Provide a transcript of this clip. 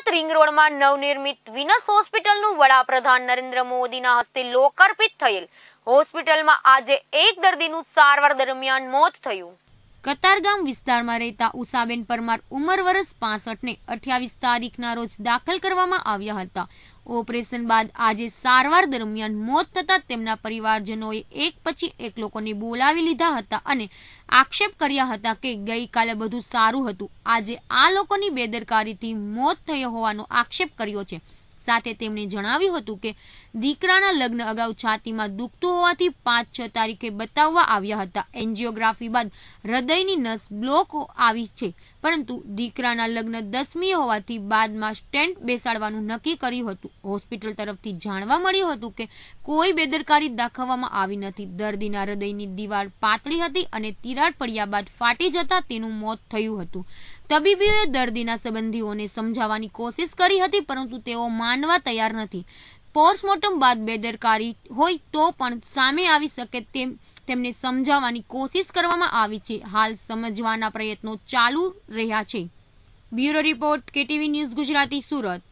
Surat ring રોડમાં નવનિર્મિત Venus હોસ્પિટલનું વડાપ્રધાન નરેન્દ્ર મોદીના હસ્તે લોકાર્પિત થયેલ હોસ્પિટલમાં આજે એક દર્દીનું સારવાર દરમિયાન મોત થયું કતારગામ વિસ્તારમાં રહેતા ઉષાબેન પરમાર ઉંમર વર્ષ પાસઠને અઠ્યાવીસ તારીખના રોજ દાખલ કરવામાં આવ્યા હતા ઓપરેશન બાદ આજે સારવાર દરમિયાન મોત થતાં તેમના પરિવારજનોએ એક પછી એક લોકોને બોલાવી લીધા હતા અને આક્ષેપ કર્યા હતા કે ગઈકાલે બધું સારું હતું આજે આ લોકોની બેદરકારીથી મોત થયો હોવાનો આક્ષેપ કર્યો છે સાથે તેમણે જણાવ્યું હતું કે દીકરાના લગ્ન અગાઉ છાતીમાં દુખતું હોવાથી પાંચ છ તારીખે બતાવવા આવ્યા હતા એન્જિયોગ્રાફી બાદ હૃદયની નસ બ્લોક આવી છે પરંતુ દીકરાના લગ્ન દસમી હોવાથી બાદમાં સ્ટેન્ડ બેસાડવાનું નક્કી કર્યું હતું હોસ્પિટલ તરફથી જાણવા મળ્યું હતું કે કોઈ બેદરકારી દાખવવામાં આવી નથી દર્દીના હૃદયની દિવાલ પાતળી હતી અને તિરાડ પડ્યા બાદ ફાટી જતા તેનું મોત થયું હતું તબીબીઓએ દર્દીના સંબંધીઓને સમજાવવાની કોશિશ કરી હતી પરંતુ તેઓ માં માનવા તૈયાર નથી પોસ્ટમોર્ટમ બાદ બેદરકારી હોય તો પણ સામે આવી શકે તેમ તેમને સમજાવવાની કોશિશ કરવામાં આવી છે હાલ સમજવાના પ્રયત્નો ચાલુ રહ્યા છે bureau report KTV news Gujarati Surat